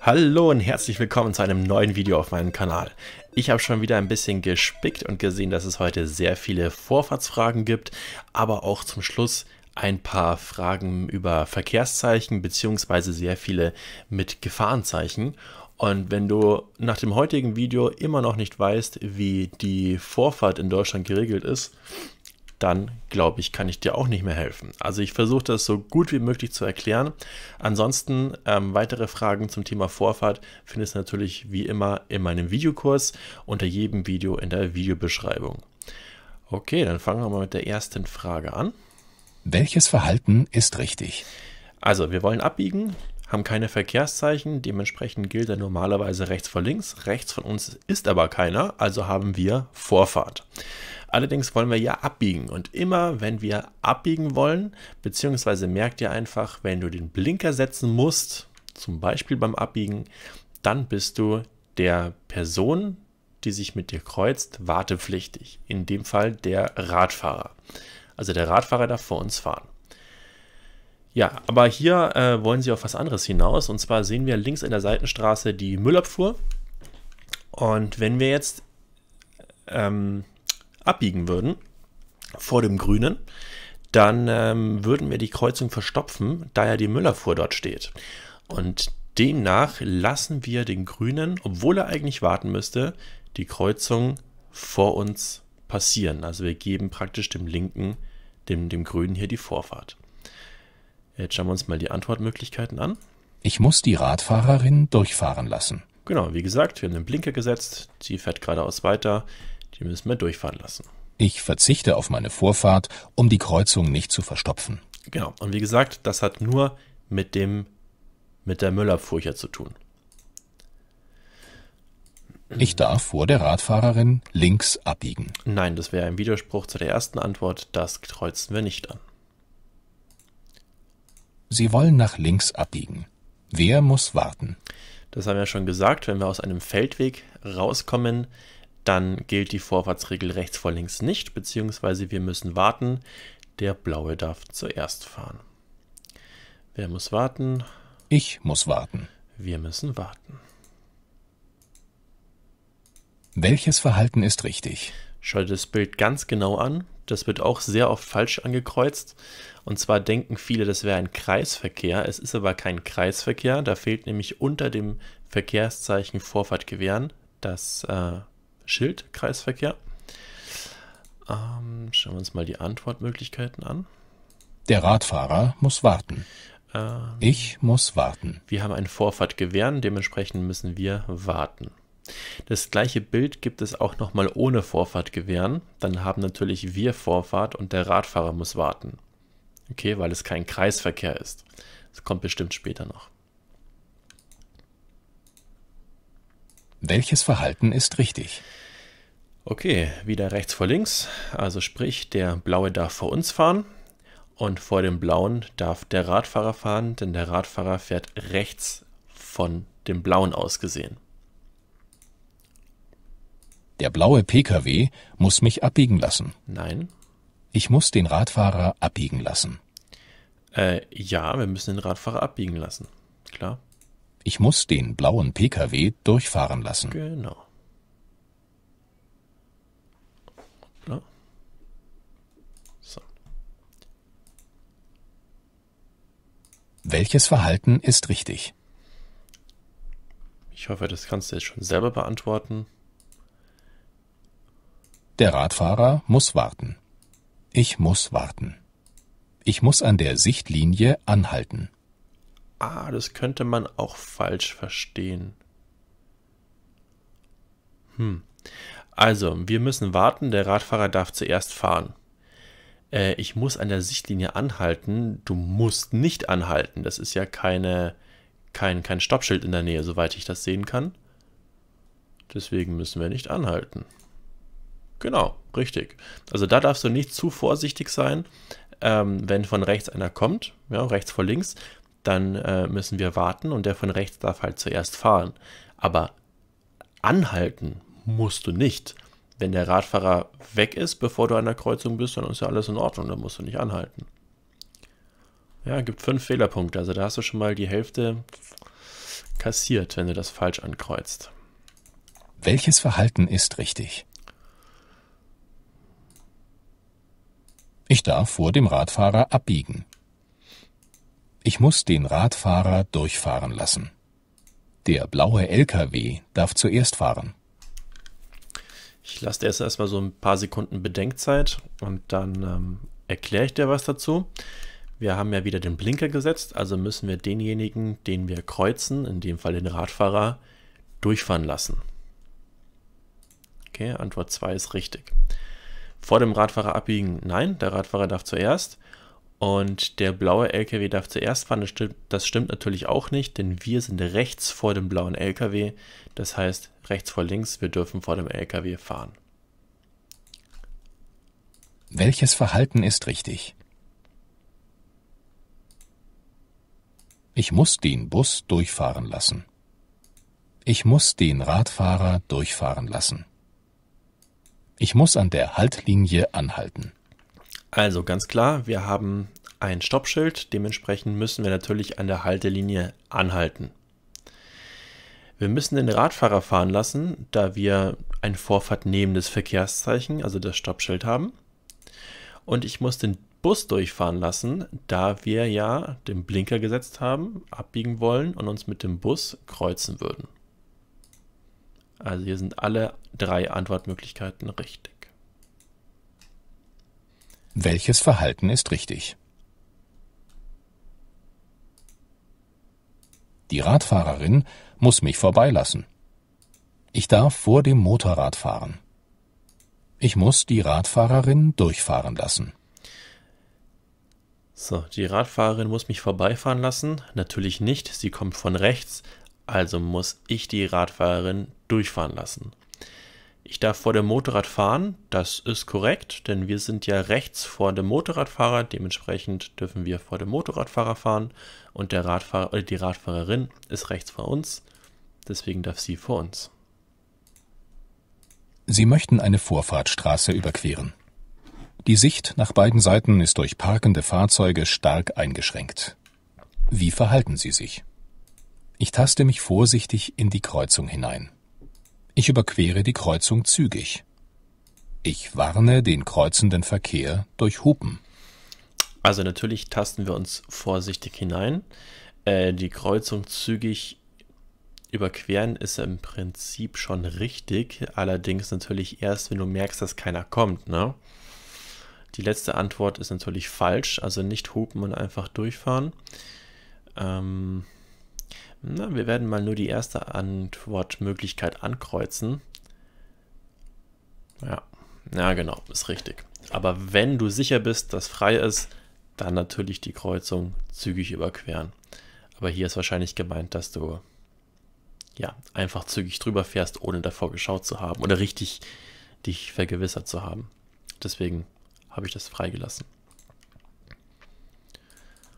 Hallo und herzlich willkommen zu einem neuen Video auf meinem Kanal. Ich habe schon wieder ein bisschen gespickt und gesehen, dass es heute sehr viele Vorfahrtsfragen gibt, aber auch zum Schluss ein paar Fragen über Verkehrszeichen bzw. sehr viele mit Gefahrenzeichen. Und wenn du nach dem heutigen Video immer noch nicht weißt, wie die Vorfahrt in Deutschland geregelt ist, dann glaube ich, kann ich dir auch nicht mehr helfen. Also ich versuche das so gut wie möglich zu erklären. Ansonsten ähm, weitere Fragen zum Thema Vorfahrt findest du natürlich wie immer in meinem Videokurs unter jedem Video in der Videobeschreibung. Okay, dann fangen wir mal mit der ersten Frage an. Welches Verhalten ist richtig? Also, wir wollen abbiegen, haben keine Verkehrszeichen, dementsprechend gilt er normalerweise rechts vor links. Rechts von uns ist aber keiner, also haben wir Vorfahrt. Allerdings wollen wir ja abbiegen und immer, wenn wir abbiegen wollen, beziehungsweise merkt ihr einfach, wenn du den Blinker setzen musst, zum Beispiel beim Abbiegen, dann bist du der Person, die sich mit dir kreuzt, wartepflichtig. In dem Fall der Radfahrer. Also der Radfahrer darf vor uns fahren. Ja, aber hier äh, wollen sie auf was anderes hinaus. Und zwar sehen wir links in der Seitenstraße die Müllabfuhr. Und wenn wir jetzt ähm, abbiegen würden vor dem Grünen, dann ähm, würden wir die Kreuzung verstopfen, da ja die Müllerfuhr dort steht. Und demnach lassen wir den Grünen, obwohl er eigentlich warten müsste, die Kreuzung vor uns passieren. Also wir geben praktisch dem Linken, dem, dem Grünen hier die Vorfahrt. Jetzt schauen wir uns mal die Antwortmöglichkeiten an. Ich muss die Radfahrerin durchfahren lassen. Genau, wie gesagt, wir haben den Blinker gesetzt, sie fährt geradeaus weiter. Die müssen wir durchfahren lassen. Ich verzichte auf meine Vorfahrt, um die Kreuzung nicht zu verstopfen. Genau. Und wie gesagt, das hat nur mit dem mit der Müllabfuhr zu tun. Ich darf vor der Radfahrerin links abbiegen. Nein, das wäre ein Widerspruch zu der ersten Antwort. Das kreuzen wir nicht an. Sie wollen nach links abbiegen. Wer muss warten? Das haben wir schon gesagt, wenn wir aus einem Feldweg rauskommen, dann gilt die Vorfahrtsregel rechts vor links nicht, beziehungsweise wir müssen warten. Der Blaue darf zuerst fahren. Wer muss warten? Ich muss warten. Wir müssen warten. Welches Verhalten ist richtig? Schau dir das Bild ganz genau an. Das wird auch sehr oft falsch angekreuzt. Und zwar denken viele, das wäre ein Kreisverkehr. Es ist aber kein Kreisverkehr. Da fehlt nämlich unter dem Verkehrszeichen Vorfahrt gewähren das äh, Schildkreisverkehr. Ähm, schauen wir uns mal die Antwortmöglichkeiten an. Der Radfahrer muss warten. Ähm, ich muss warten. Wir haben ein Vorfahrt gewähren, dementsprechend müssen wir warten. Das gleiche Bild gibt es auch nochmal ohne Vorfahrt gewähren. Dann haben natürlich wir Vorfahrt und der Radfahrer muss warten. Okay, weil es kein Kreisverkehr ist. Das kommt bestimmt später noch. Welches Verhalten ist richtig? Okay, wieder rechts vor links. Also sprich, der blaue darf vor uns fahren und vor dem blauen darf der Radfahrer fahren, denn der Radfahrer fährt rechts von dem blauen aus gesehen. Der blaue Pkw muss mich abbiegen lassen. Nein. Ich muss den Radfahrer abbiegen lassen. Äh, ja, wir müssen den Radfahrer abbiegen lassen. Klar. Ich muss den blauen Pkw durchfahren lassen. Genau. Welches Verhalten ist richtig? Ich hoffe, das kannst du jetzt schon selber beantworten. Der Radfahrer muss warten. Ich muss warten. Ich muss an der Sichtlinie anhalten. Ah, das könnte man auch falsch verstehen. Hm. Also, wir müssen warten, der Radfahrer darf zuerst fahren äh, ich muss an der Sichtlinie anhalten, du musst nicht anhalten. Das ist ja keine, kein, kein Stoppschild in der Nähe, soweit ich das sehen kann. Deswegen müssen wir nicht anhalten. Genau, richtig. Also da darfst du nicht zu vorsichtig sein, ähm, wenn von rechts einer kommt, ja, rechts vor links, dann äh, müssen wir warten und der von rechts darf halt zuerst fahren. Aber anhalten musst du nicht wenn der Radfahrer weg ist, bevor du an der Kreuzung bist, dann ist ja alles in Ordnung, dann musst du nicht anhalten. Ja, gibt fünf Fehlerpunkte, also da hast du schon mal die Hälfte kassiert, wenn du das falsch ankreuzt. Welches Verhalten ist richtig? Ich darf vor dem Radfahrer abbiegen. Ich muss den Radfahrer durchfahren lassen. Der blaue LKW darf zuerst fahren. Ich lasse erst erstmal so ein paar Sekunden Bedenkzeit und dann ähm, erkläre ich dir was dazu. Wir haben ja wieder den Blinker gesetzt, also müssen wir denjenigen, den wir kreuzen, in dem Fall den Radfahrer, durchfahren lassen. Okay, Antwort 2 ist richtig. Vor dem Radfahrer abbiegen, nein, der Radfahrer darf zuerst. Und der blaue LKW darf zuerst fahren. Das stimmt, das stimmt, natürlich auch nicht, denn wir sind rechts vor dem blauen LKW. Das heißt, rechts vor links, wir dürfen vor dem LKW fahren. Welches Verhalten ist richtig? Ich muss den Bus durchfahren lassen. Ich muss den Radfahrer durchfahren lassen. Ich muss an der Haltlinie anhalten. Also ganz klar, wir haben ein Stoppschild, dementsprechend müssen wir natürlich an der Haltelinie anhalten. Wir müssen den Radfahrer fahren lassen, da wir ein vorfahrtnehmendes Verkehrszeichen, also das Stoppschild haben. Und ich muss den Bus durchfahren lassen, da wir ja den Blinker gesetzt haben, abbiegen wollen und uns mit dem Bus kreuzen würden. Also hier sind alle drei Antwortmöglichkeiten richtig. Welches Verhalten ist richtig? Die Radfahrerin muss mich vorbeilassen. Ich darf vor dem Motorrad fahren. Ich muss die Radfahrerin durchfahren lassen. So, die Radfahrerin muss mich vorbeifahren lassen. Natürlich nicht, sie kommt von rechts, also muss ich die Radfahrerin durchfahren lassen. Ich darf vor dem Motorrad fahren, das ist korrekt, denn wir sind ja rechts vor dem Motorradfahrer, dementsprechend dürfen wir vor dem Motorradfahrer fahren und der Radfahrer oder äh, die Radfahrerin ist rechts vor uns, deswegen darf sie vor uns. Sie möchten eine Vorfahrtstraße überqueren. Die Sicht nach beiden Seiten ist durch parkende Fahrzeuge stark eingeschränkt. Wie verhalten Sie sich? Ich taste mich vorsichtig in die Kreuzung hinein. Ich überquere die Kreuzung zügig. Ich warne den kreuzenden Verkehr durch Hupen. Also natürlich tasten wir uns vorsichtig hinein. Äh, die Kreuzung zügig überqueren ist im Prinzip schon richtig. Allerdings natürlich erst, wenn du merkst, dass keiner kommt. Ne? Die letzte Antwort ist natürlich falsch. Also nicht hupen und einfach durchfahren. Ähm, na, wir werden mal nur die erste Antwortmöglichkeit ankreuzen. Ja, ja genau, ist richtig. Aber wenn du sicher bist, dass frei ist, dann natürlich die Kreuzung zügig überqueren. Aber hier ist wahrscheinlich gemeint, dass du ja einfach zügig drüber fährst, ohne davor geschaut zu haben oder richtig dich vergewissert zu haben. Deswegen habe ich das freigelassen.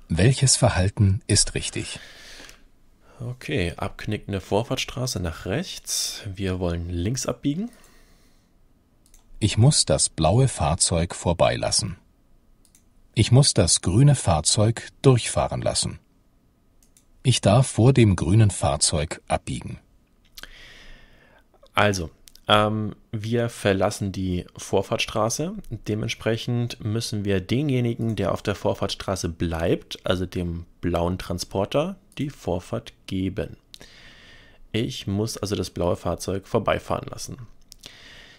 Welches Verhalten ist richtig? Okay, abknickende Vorfahrtstraße nach rechts. Wir wollen links abbiegen. Ich muss das blaue Fahrzeug vorbeilassen. Ich muss das grüne Fahrzeug durchfahren lassen. Ich darf vor dem grünen Fahrzeug abbiegen. Also, ähm, wir verlassen die Vorfahrtstraße. Dementsprechend müssen wir denjenigen, der auf der Vorfahrtstraße bleibt, also dem blauen Transporter, die Vorfahrt geben. Ich muss also das blaue Fahrzeug vorbeifahren lassen.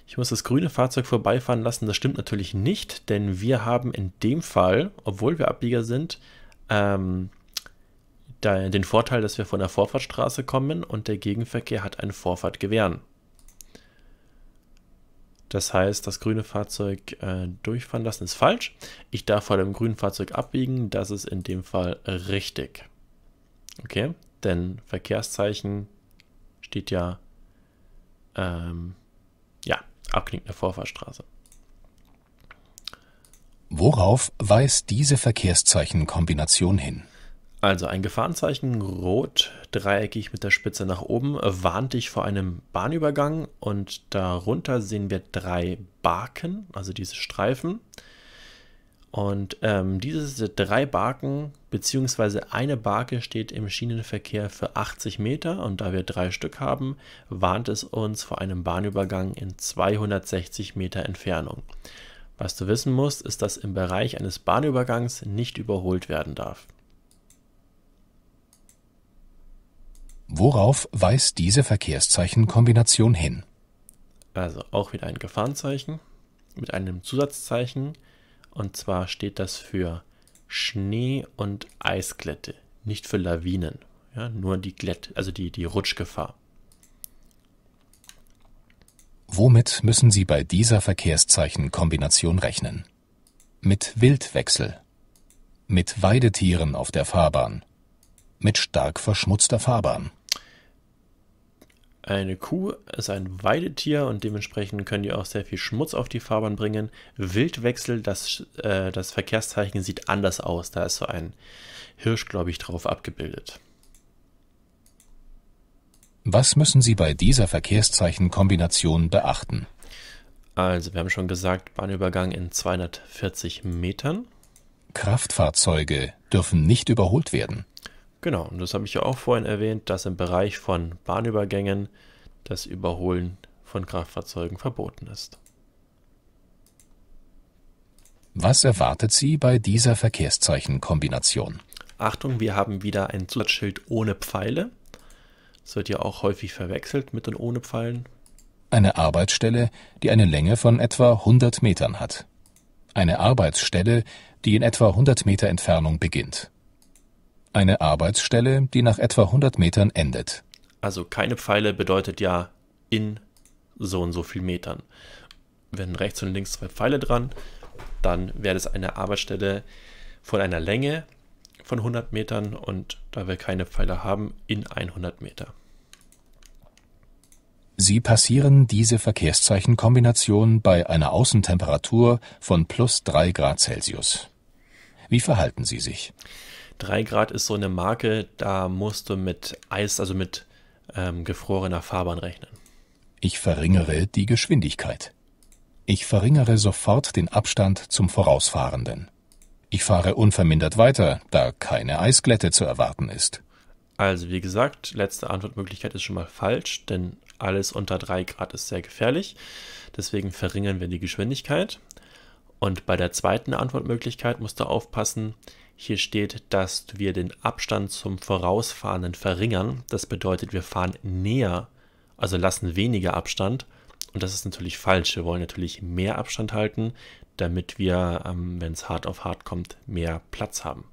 Ich muss das grüne Fahrzeug vorbeifahren lassen. Das stimmt natürlich nicht, denn wir haben in dem Fall, obwohl wir Abbieger sind, ähm, den Vorteil, dass wir von der Vorfahrtstraße kommen und der Gegenverkehr hat eine Vorfahrt gewähren. Das heißt, das grüne Fahrzeug äh, durchfahren lassen ist falsch. Ich darf vor dem grünen Fahrzeug abbiegen. Das ist in dem Fall richtig. Okay, denn Verkehrszeichen steht ja, ähm, ja, abknickende Vorfahrstraße. Worauf weist diese Verkehrszeichenkombination hin? Also ein Gefahrenzeichen rot, dreieckig mit der Spitze nach oben, warnt dich vor einem Bahnübergang und darunter sehen wir drei Barken, also diese Streifen. Und ähm, diese drei Barken beziehungsweise eine Barke steht im Schienenverkehr für 80 Meter und da wir drei Stück haben, warnt es uns vor einem Bahnübergang in 260 Meter Entfernung. Was du wissen musst, ist, dass im Bereich eines Bahnübergangs nicht überholt werden darf. Worauf weist diese Verkehrszeichenkombination hin? Also auch wieder ein Gefahrenzeichen mit einem Zusatzzeichen, und zwar steht das für Schnee- und Eisglätte, nicht für Lawinen. Ja, nur die Glätt, also die, die Rutschgefahr. Womit müssen Sie bei dieser Verkehrszeichenkombination rechnen? Mit Wildwechsel. Mit Weidetieren auf der Fahrbahn. Mit stark verschmutzter Fahrbahn. Eine Kuh ist ein Weidetier und dementsprechend können die auch sehr viel Schmutz auf die Fahrbahn bringen. Wildwechsel, das, äh, das Verkehrszeichen sieht anders aus. Da ist so ein Hirsch, glaube ich, drauf abgebildet. Was müssen Sie bei dieser Verkehrszeichenkombination beachten? Also, wir haben schon gesagt, Bahnübergang in 240 Metern. Kraftfahrzeuge dürfen nicht überholt werden. Genau, und das habe ich ja auch vorhin erwähnt, dass im Bereich von Bahnübergängen das Überholen von Kraftfahrzeugen verboten ist. Was erwartet Sie bei dieser Verkehrszeichenkombination? Achtung, wir haben wieder ein Zusatzschild ohne Pfeile. Das wird ja auch häufig verwechselt mit und ohne Pfeilen. Eine Arbeitsstelle, die eine Länge von etwa 100 Metern hat. Eine Arbeitsstelle, die in etwa 100 Meter Entfernung beginnt eine Arbeitsstelle, die nach etwa 100 Metern endet. Also keine Pfeile bedeutet ja in so und so viel Metern. Wenn rechts und links zwei Pfeile dran, dann wäre das eine Arbeitsstelle von einer Länge von 100 Metern und da wir keine Pfeile haben, in 100 Meter. Sie passieren diese Verkehrszeichenkombination bei einer Außentemperatur von plus 3 Grad Celsius. Wie verhalten Sie sich? 3 Grad ist so eine Marke, da musst du mit Eis, also mit ähm, gefrorener Fahrbahn rechnen. Ich verringere die Geschwindigkeit. Ich verringere sofort den Abstand zum Vorausfahrenden. Ich fahre unvermindert weiter, da keine Eisglätte zu erwarten ist. Also wie gesagt, letzte Antwortmöglichkeit ist schon mal falsch, denn alles unter 3 Grad ist sehr gefährlich. Deswegen verringern wir die Geschwindigkeit. Und bei der zweiten Antwortmöglichkeit musst du aufpassen, hier steht, dass wir den Abstand zum Vorausfahrenden verringern. Das bedeutet, wir fahren näher, also lassen weniger Abstand. Und das ist natürlich falsch. Wir wollen natürlich mehr Abstand halten, damit wir, ähm, wenn es hart auf hart kommt, mehr Platz haben.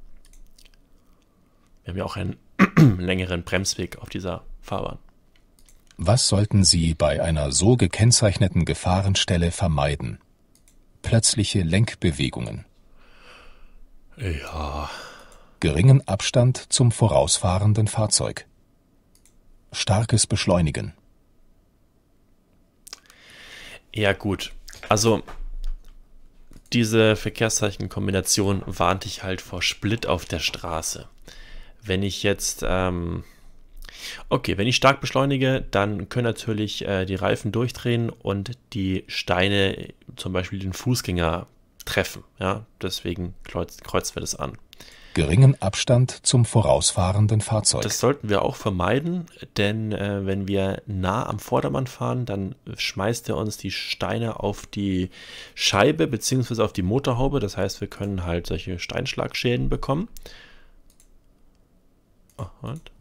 Wir haben ja auch einen längeren Bremsweg auf dieser Fahrbahn. Was sollten Sie bei einer so gekennzeichneten Gefahrenstelle vermeiden? Plötzliche Lenkbewegungen, ja. Geringen Abstand zum vorausfahrenden Fahrzeug. Starkes Beschleunigen. Ja gut, also diese Verkehrszeichenkombination warnt dich halt vor Split auf der Straße. Wenn ich jetzt, ähm, okay, wenn ich stark beschleunige, dann können natürlich äh, die Reifen durchdrehen und die Steine zum Beispiel den Fußgänger treffen. Ja? Deswegen kreuz, kreuzen wir das an. Geringen Abstand zum vorausfahrenden Fahrzeug. Das sollten wir auch vermeiden, denn äh, wenn wir nah am Vordermann fahren, dann schmeißt er uns die Steine auf die Scheibe bzw. auf die Motorhaube. Das heißt, wir können halt solche Steinschlagschäden bekommen. Oh,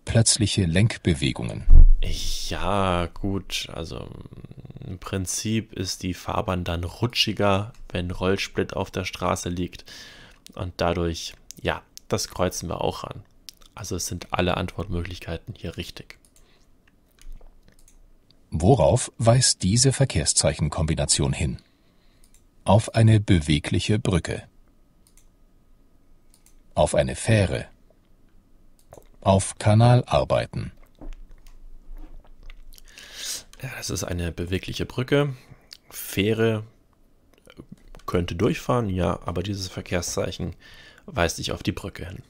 Plötzliche Lenkbewegungen. Ja, gut, also mm, im Prinzip ist die Fahrbahn dann rutschiger, wenn Rollsplit auf der Straße liegt. Und dadurch, ja, das kreuzen wir auch an. Also es sind alle Antwortmöglichkeiten hier richtig. Worauf weist diese Verkehrszeichenkombination hin? Auf eine bewegliche Brücke. Auf eine Fähre. Auf Kanalarbeiten ja, das ist eine bewegliche Brücke. Fähre könnte durchfahren, ja, aber dieses Verkehrszeichen weist dich auf die Brücke hin.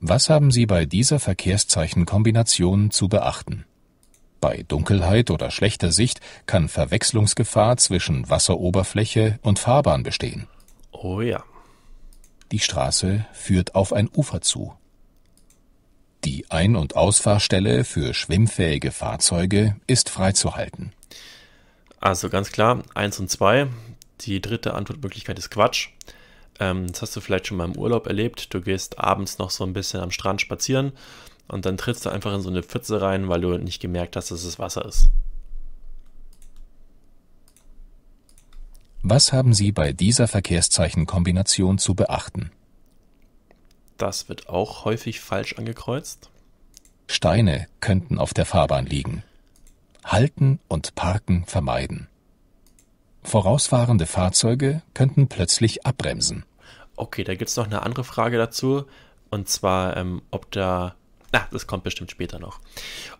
Was haben Sie bei dieser Verkehrszeichenkombination zu beachten? Bei Dunkelheit oder schlechter Sicht kann Verwechslungsgefahr zwischen Wasseroberfläche und Fahrbahn bestehen. Oh ja. Die Straße führt auf ein Ufer zu. Die Ein- und Ausfahrstelle für schwimmfähige Fahrzeuge ist freizuhalten. Also ganz klar, 1 und 2. Die dritte Antwortmöglichkeit ist Quatsch. Ähm, das hast du vielleicht schon mal im Urlaub erlebt. Du gehst abends noch so ein bisschen am Strand spazieren und dann trittst du einfach in so eine Pfütze rein, weil du nicht gemerkt hast, dass es Wasser ist. Was haben Sie bei dieser Verkehrszeichenkombination zu beachten? Das wird auch häufig falsch angekreuzt. Steine könnten auf der Fahrbahn liegen. Halten und Parken vermeiden. Vorausfahrende Fahrzeuge könnten plötzlich abbremsen. Okay, da gibt es noch eine andere Frage dazu. Und zwar, ähm, ob da. Na, das kommt bestimmt später noch.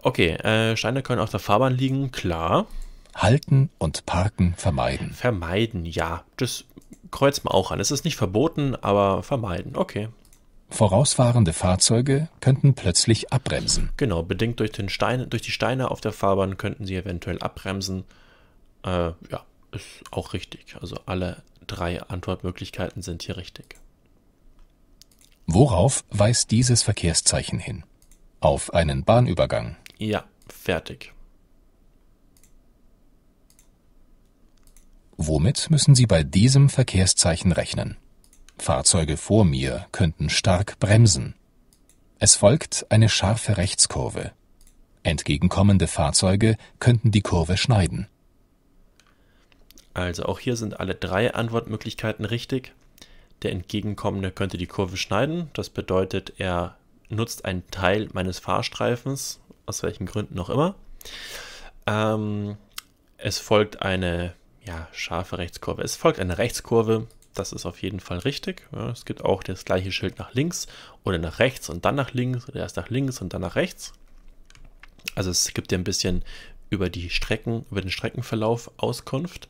Okay, äh, Steine können auf der Fahrbahn liegen, klar. Halten und Parken vermeiden. Vermeiden, ja. Das kreuzt man auch an. Es ist nicht verboten, aber vermeiden. Okay. Vorausfahrende Fahrzeuge könnten plötzlich abbremsen. Genau, bedingt durch, den Stein, durch die Steine auf der Fahrbahn könnten sie eventuell abbremsen. Äh, ja, ist auch richtig. Also alle drei Antwortmöglichkeiten sind hier richtig. Worauf weist dieses Verkehrszeichen hin? Auf einen Bahnübergang. Ja, fertig. Womit müssen Sie bei diesem Verkehrszeichen rechnen? Fahrzeuge vor mir könnten stark bremsen. Es folgt eine scharfe Rechtskurve. Entgegenkommende Fahrzeuge könnten die Kurve schneiden. Also auch hier sind alle drei Antwortmöglichkeiten richtig. Der entgegenkommende könnte die Kurve schneiden. Das bedeutet, er nutzt einen Teil meines Fahrstreifens, aus welchen Gründen auch immer. Ähm, es folgt eine ja, scharfe Rechtskurve. Es folgt eine Rechtskurve, das ist auf jeden Fall richtig. Ja, es gibt auch das gleiche Schild nach links oder nach rechts und dann nach links oder erst nach links und dann nach rechts. Also es gibt ja ein bisschen über die Strecken, über den Streckenverlauf Auskunft.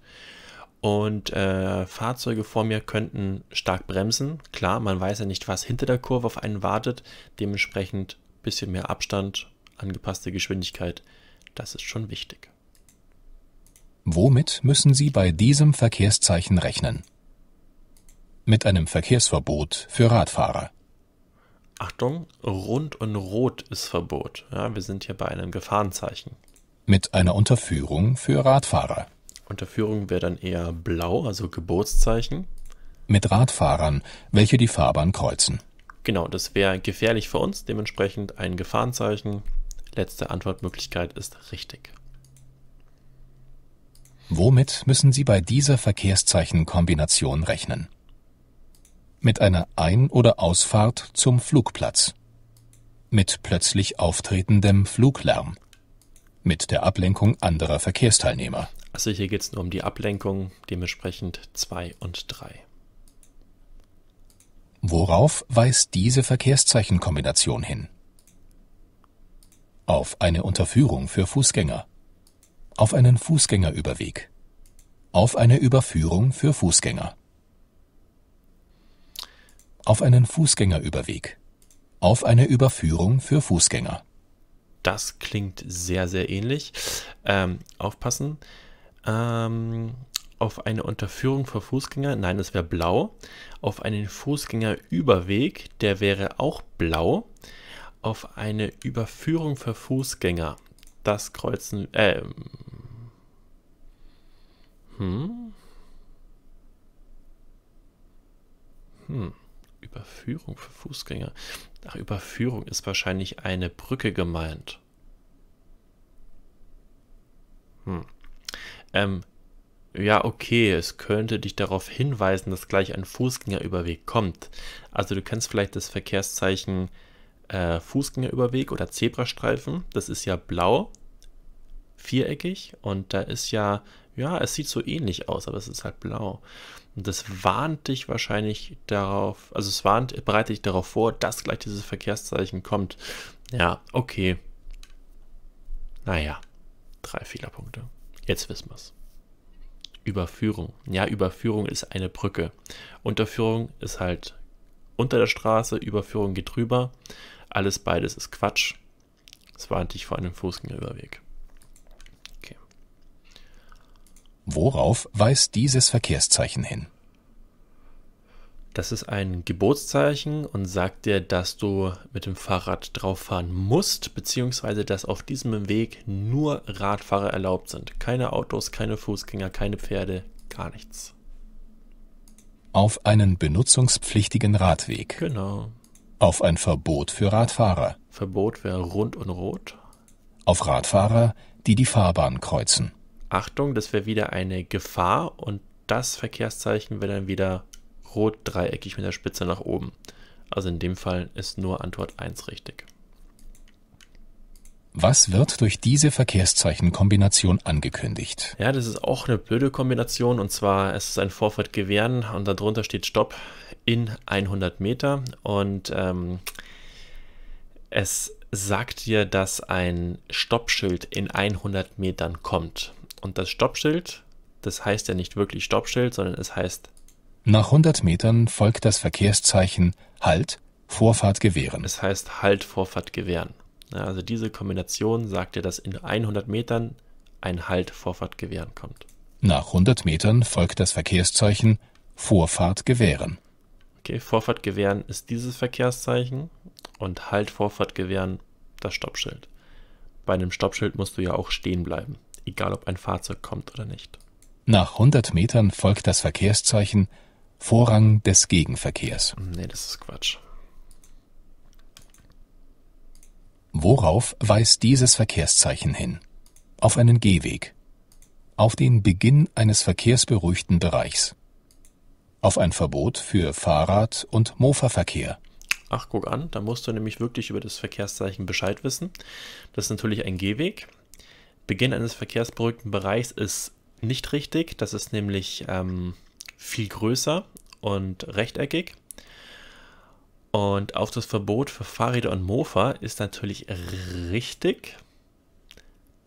Und äh, Fahrzeuge vor mir könnten stark bremsen. Klar, man weiß ja nicht, was hinter der Kurve auf einen wartet. Dementsprechend ein bisschen mehr Abstand, angepasste Geschwindigkeit. Das ist schon wichtig. Womit müssen Sie bei diesem Verkehrszeichen rechnen? mit einem Verkehrsverbot für Radfahrer. Achtung, rund und rot ist Verbot. Ja, wir sind hier bei einem Gefahrenzeichen. Mit einer Unterführung für Radfahrer. Unterführung wäre dann eher blau, also Geburtszeichen. Mit Radfahrern, welche die Fahrbahn kreuzen. Genau, das wäre gefährlich für uns, dementsprechend ein Gefahrenzeichen. Letzte Antwortmöglichkeit ist richtig. Womit müssen Sie bei dieser Verkehrszeichenkombination rechnen? mit einer Ein- oder Ausfahrt zum Flugplatz, mit plötzlich auftretendem Fluglärm, mit der Ablenkung anderer Verkehrsteilnehmer. Also hier geht es nur um die Ablenkung, dementsprechend 2 und 3. Worauf weist diese Verkehrszeichenkombination hin? Auf eine Unterführung für Fußgänger, auf einen Fußgängerüberweg, auf eine Überführung für Fußgänger auf einen Fußgängerüberweg, auf eine Überführung für Fußgänger. Das klingt sehr, sehr ähnlich. Ähm, aufpassen. Ähm, auf eine Unterführung für Fußgänger, nein, das wäre blau. Auf einen Fußgängerüberweg, der wäre auch blau. Auf eine Überführung für Fußgänger, das kreuzen, äh, hm. Hm. Überführung für Fußgänger. Ach, Überführung ist wahrscheinlich eine Brücke gemeint. Hm. Ähm, ja, okay, es könnte dich darauf hinweisen, dass gleich ein Fußgängerüberweg kommt. Also du kennst vielleicht das Verkehrszeichen äh, Fußgängerüberweg oder Zebrastreifen. Das ist ja blau viereckig und da ist ja, ja, es sieht so ähnlich aus, aber es ist halt blau. Und das warnt dich wahrscheinlich darauf, also es warnt, bereitet dich darauf vor, dass gleich dieses Verkehrszeichen kommt. Ja, okay. Naja, drei Fehlerpunkte. Jetzt wissen wir es. Überführung. Ja, Überführung ist eine Brücke. Unterführung ist halt unter der Straße, Überführung geht drüber. Alles beides ist Quatsch. Es warnt dich vor einem Fußgängerüberweg. Worauf weist dieses Verkehrszeichen hin? Das ist ein Geburtszeichen und sagt dir, dass du mit dem Fahrrad drauf fahren musst, beziehungsweise dass auf diesem Weg nur Radfahrer erlaubt sind. Keine Autos, keine Fußgänger, keine Pferde, gar nichts. Auf einen benutzungspflichtigen Radweg. Genau. Auf ein Verbot für Radfahrer. Verbot wäre rund und rot. Auf Radfahrer, die die Fahrbahn kreuzen. Achtung, das wäre wieder eine Gefahr und das Verkehrszeichen wäre dann wieder rot dreieckig mit der Spitze nach oben. Also in dem Fall ist nur Antwort 1 richtig. Was wird durch diese Verkehrszeichenkombination angekündigt? Ja, das ist auch eine blöde Kombination und zwar es ist ein Vorfahrt gewähren und darunter steht Stopp in 100 Meter und ähm, es sagt dir, dass ein Stoppschild in 100 Metern kommt. Und das Stoppschild, das heißt ja nicht wirklich Stoppschild, sondern es heißt. Nach 100 Metern folgt das Verkehrszeichen Halt, Vorfahrt gewähren. Es heißt Halt, Vorfahrt gewähren. Ja, also diese Kombination sagt dir, dass in 100 Metern ein Halt, Vorfahrt gewähren kommt. Nach 100 Metern folgt das Verkehrszeichen Vorfahrt gewähren. Okay, Vorfahrt gewähren ist dieses Verkehrszeichen und Halt, Vorfahrt gewähren das Stoppschild. Bei einem Stoppschild musst du ja auch stehen bleiben egal ob ein Fahrzeug kommt oder nicht. Nach 100 Metern folgt das Verkehrszeichen Vorrang des Gegenverkehrs. Nee, das ist Quatsch. Worauf weist dieses Verkehrszeichen hin? Auf einen Gehweg. Auf den Beginn eines verkehrsberuhigten Bereichs. Auf ein Verbot für Fahrrad- und Mofa-Verkehr. Ach, guck an, da musst du nämlich wirklich über das Verkehrszeichen Bescheid wissen. Das ist natürlich ein Gehweg. Beginn eines verkehrsberuhigten Bereichs ist nicht richtig. Das ist nämlich ähm, viel größer und rechteckig. Und auch das Verbot für Fahrräder und Mofa ist natürlich richtig.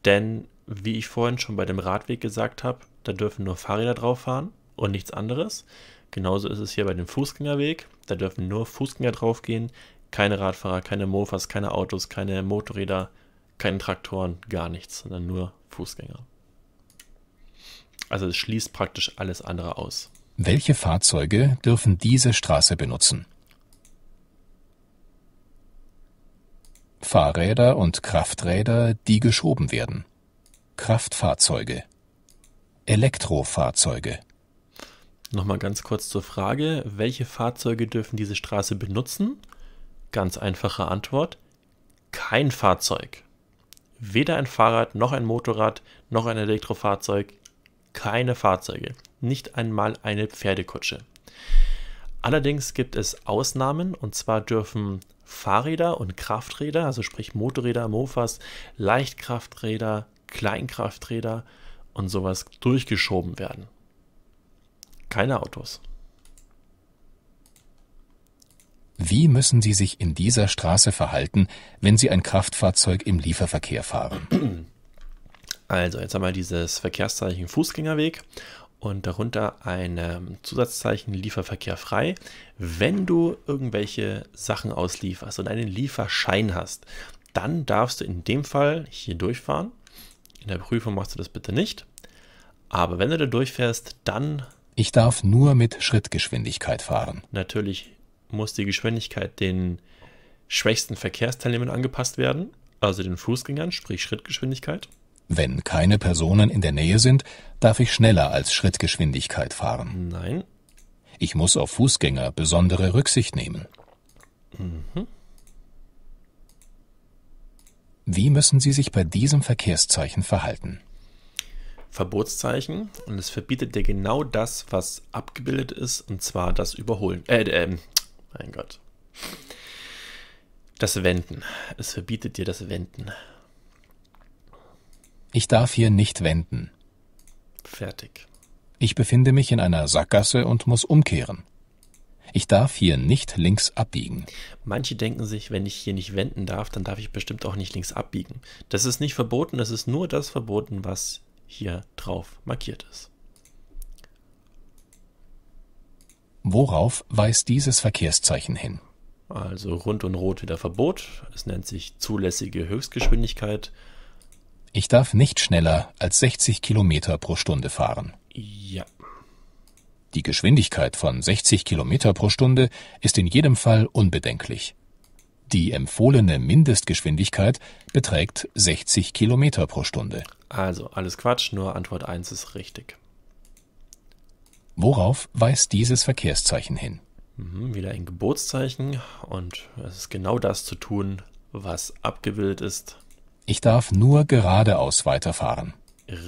Denn, wie ich vorhin schon bei dem Radweg gesagt habe, da dürfen nur Fahrräder drauf fahren und nichts anderes. Genauso ist es hier bei dem Fußgängerweg. Da dürfen nur Fußgänger drauf gehen. Keine Radfahrer, keine Mofas, keine Autos, keine Motorräder, keine Traktoren, gar nichts, sondern nur Fußgänger. Also es schließt praktisch alles andere aus. Welche Fahrzeuge dürfen diese Straße benutzen? Fahrräder und Krafträder, die geschoben werden. Kraftfahrzeuge. Elektrofahrzeuge. Nochmal ganz kurz zur Frage, welche Fahrzeuge dürfen diese Straße benutzen? Ganz einfache Antwort, kein Fahrzeug. Weder ein Fahrrad, noch ein Motorrad, noch ein Elektrofahrzeug, keine Fahrzeuge, nicht einmal eine Pferdekutsche. Allerdings gibt es Ausnahmen und zwar dürfen Fahrräder und Krafträder, also sprich Motorräder, Mofas, Leichtkrafträder, Kleinkrafträder und sowas durchgeschoben werden. Keine Autos. Wie müssen Sie sich in dieser Straße verhalten, wenn Sie ein Kraftfahrzeug im Lieferverkehr fahren? Also, jetzt haben wir dieses Verkehrszeichen Fußgängerweg und darunter ein ähm, Zusatzzeichen Lieferverkehr frei. Wenn du irgendwelche Sachen auslieferst und einen Lieferschein hast, dann darfst du in dem Fall hier durchfahren. In der Prüfung machst du das bitte nicht. Aber wenn du da durchfährst, dann... Ich darf nur mit Schrittgeschwindigkeit fahren. Natürlich muss die Geschwindigkeit den schwächsten Verkehrsteilnehmern angepasst werden, also den Fußgängern, sprich Schrittgeschwindigkeit. Wenn keine Personen in der Nähe sind, darf ich schneller als Schrittgeschwindigkeit fahren. Nein. Ich muss auf Fußgänger besondere Rücksicht nehmen. Mhm. Wie müssen Sie sich bei diesem Verkehrszeichen verhalten? Verbotszeichen und es verbietet dir genau das, was abgebildet ist, und zwar das Überholen, äh, äh mein Gott. Das Wenden. Es verbietet dir das Wenden. Ich darf hier nicht wenden. Fertig. Ich befinde mich in einer Sackgasse und muss umkehren. Ich darf hier nicht links abbiegen. Manche denken sich, wenn ich hier nicht wenden darf, dann darf ich bestimmt auch nicht links abbiegen. Das ist nicht verboten, das ist nur das verboten, was hier drauf markiert ist. Worauf weist dieses Verkehrszeichen hin? Also rund und rot wieder Verbot. Es nennt sich zulässige Höchstgeschwindigkeit. Ich darf nicht schneller als 60 km pro Stunde fahren. Ja. Die Geschwindigkeit von 60 km pro Stunde ist in jedem Fall unbedenklich. Die empfohlene Mindestgeschwindigkeit beträgt 60 km pro Stunde. Also alles Quatsch, nur Antwort 1 ist richtig. Worauf weist dieses Verkehrszeichen hin? Mhm, wieder ein Geburtszeichen und es ist genau das zu tun, was abgebildet ist. Ich darf nur geradeaus weiterfahren.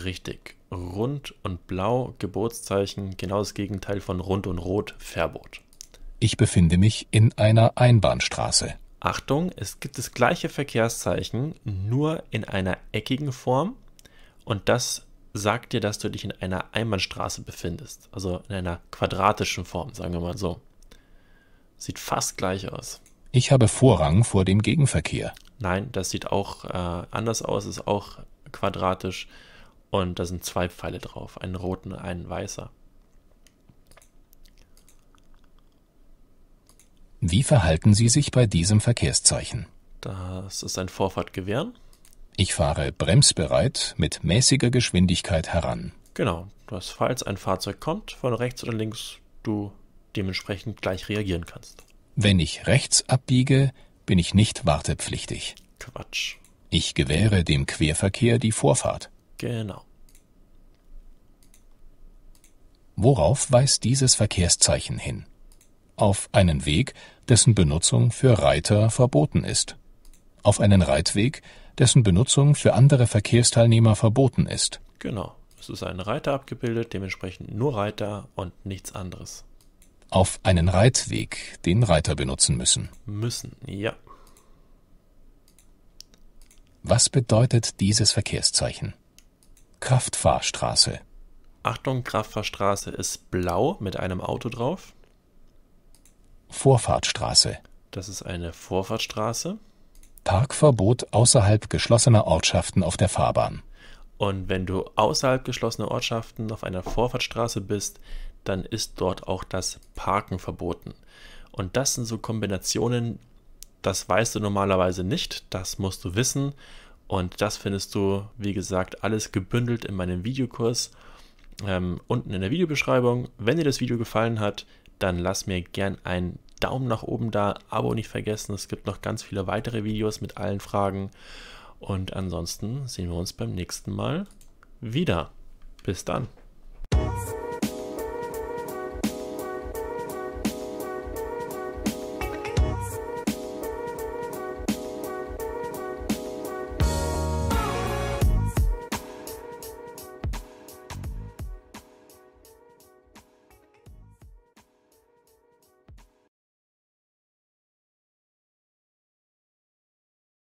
Richtig. Rund und Blau, Geburtszeichen, genau das Gegenteil von Rund und Rot, Verbot. Ich befinde mich in einer Einbahnstraße. Achtung, es gibt das gleiche Verkehrszeichen, nur in einer eckigen Form. Und das sagt dir, dass du dich in einer Einbahnstraße befindest. Also in einer quadratischen Form, sagen wir mal so. Sieht fast gleich aus. Ich habe Vorrang vor dem Gegenverkehr. Nein, das sieht auch äh, anders aus, ist auch quadratisch. Und da sind zwei Pfeile drauf, einen roten, einen weißer. Wie verhalten Sie sich bei diesem Verkehrszeichen? Das ist ein Vorfahrtgewehren. Ich fahre bremsbereit mit mäßiger Geschwindigkeit heran. Genau, dass falls ein Fahrzeug kommt, von rechts oder links, du dementsprechend gleich reagieren kannst. Wenn ich rechts abbiege, bin ich nicht wartepflichtig. Quatsch. Ich gewähre dem Querverkehr die Vorfahrt. Genau. Worauf weist dieses Verkehrszeichen hin? Auf einen Weg, dessen Benutzung für Reiter verboten ist. Auf einen Reitweg, dessen Benutzung für andere Verkehrsteilnehmer verboten ist. Genau. Es ist ein Reiter abgebildet, dementsprechend nur Reiter und nichts anderes. Auf einen Reitweg den Reiter benutzen müssen. Müssen, ja. Was bedeutet dieses Verkehrszeichen? Kraftfahrstraße. Achtung, Kraftfahrstraße ist blau mit einem Auto drauf. Vorfahrtstraße. Das ist eine Vorfahrtstraße. Parkverbot außerhalb geschlossener Ortschaften auf der Fahrbahn. Und wenn du außerhalb geschlossener Ortschaften auf einer Vorfahrtsstraße bist, dann ist dort auch das Parken verboten. Und das sind so Kombinationen, das weißt du normalerweise nicht, das musst du wissen. Und das findest du, wie gesagt, alles gebündelt in meinem Videokurs ähm, unten in der Videobeschreibung. Wenn dir das Video gefallen hat, dann lass mir gern ein Daumen nach oben da, Abo nicht vergessen. Es gibt noch ganz viele weitere Videos mit allen Fragen. Und ansonsten sehen wir uns beim nächsten Mal wieder. Bis dann.